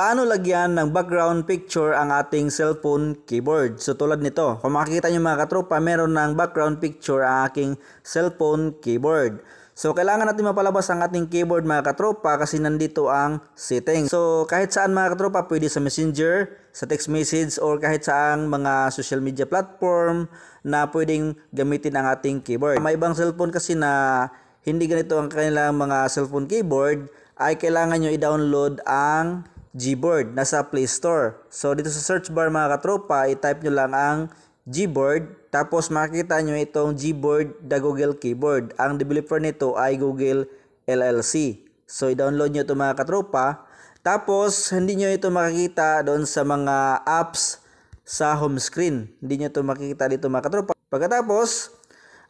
Paano lagyan ng background picture ang ating cellphone keyboard? So tulad nito, kung makikita nyo mga katropa, meron ng background picture ang aking cellphone keyboard. So kailangan natin mapalabas ang ating keyboard mga katropa kasi nandito ang setting. So kahit saan mga katropa, pwede sa messenger, sa text message or kahit saang mga social media platform na pwedeng gamitin ang ating keyboard. May ibang cellphone kasi na hindi ganito ang kanilang mga cellphone keyboard ay kailangan nyo i-download ang Gboard nasa Play Store. So dito sa search bar mga katropa, i-type nyo lang ang Gboard tapos makikita nyo itong Gboard the Google Keyboard. Ang developer nito ay Google LLC. So i-download nyo ito mga katropa. Tapos hindi nyo ito makikita doon sa mga apps sa home screen. Hindi nyo ito makikita dito mga katropa. Pagkatapos,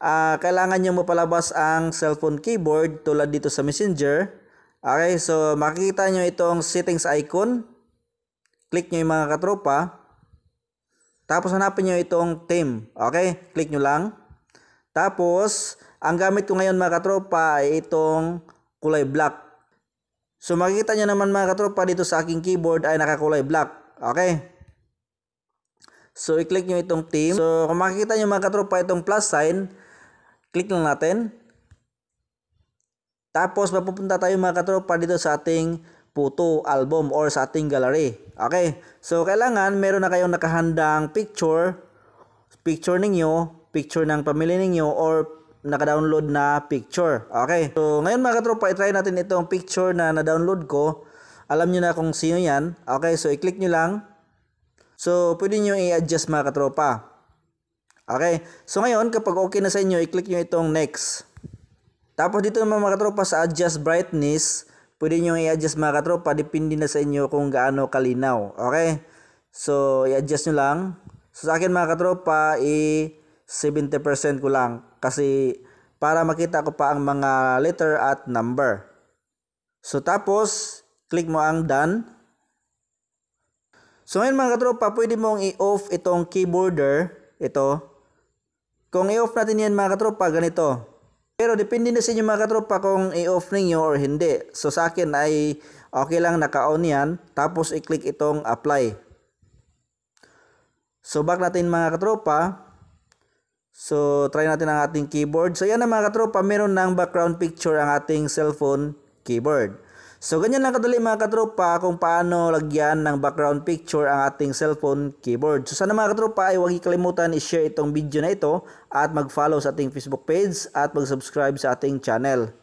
uh, kailangan nyo mapalabas ang cellphone keyboard tulad dito sa messenger Okay, so makikita nyo itong settings icon. Click nyo yung mga katropa. Tapos hanapin nyo itong team. Okay, click nyo lang. Tapos, ang gamit ko ngayon mga katropa ay itong kulay black. So makikita nyo naman mga katropa dito sa aking keyboard ay nakakulay black. Okay. So i-click nyo itong team. So kung makikita nyo mga katropa itong plus sign, click lang natin. Tapos mapupunta tayo mga katropa dito sa ating photo album or sa ating gallery. Okay, so kailangan meron na kayong nakahandang picture, picture ninyo, picture ng pamilya ninyo or naka-download na picture. Okay, so ngayon mga katropa, i-try natin itong picture na na-download ko. Alam niyo na kung sino yan. Okay, so i-click niyo lang. So, pwede niyo i-adjust mga katropa. Okay, so ngayon kapag okay na sa inyo, i-click niyo itong next. Tapos dito naman mga katropa sa adjust brightness, pwede nyo i-adjust mga katropa, depende na sa inyo kung gaano kalinaw. Okay? So, i-adjust nyo lang. So, sa akin mga katropa, i-70% ko lang. Kasi, para makita ko pa ang mga letter at number. So, tapos, click mo ang done. So, ngayon mga katropa, pwede mong i-off itong keyboarder. Ito. Kung i-off natin yan mga katropa, ganito. Pero depende na sa inyo mga katropa kung i-off ninyo or hindi. So sa akin ay okay lang naka-on yan. Tapos i-click itong apply. So back natin mga katropa. So try natin ang ating keyboard. So yan na mga katropa meron ng background picture ang ating cellphone keyboard. So ganyan lang kadali mga katropa kung paano lagyan ng background picture ang ating cellphone keyboard. So sana mga katropa ay huwag ikalimutan i-share itong video na ito at mag-follow sa ating Facebook page at mag-subscribe sa ating channel.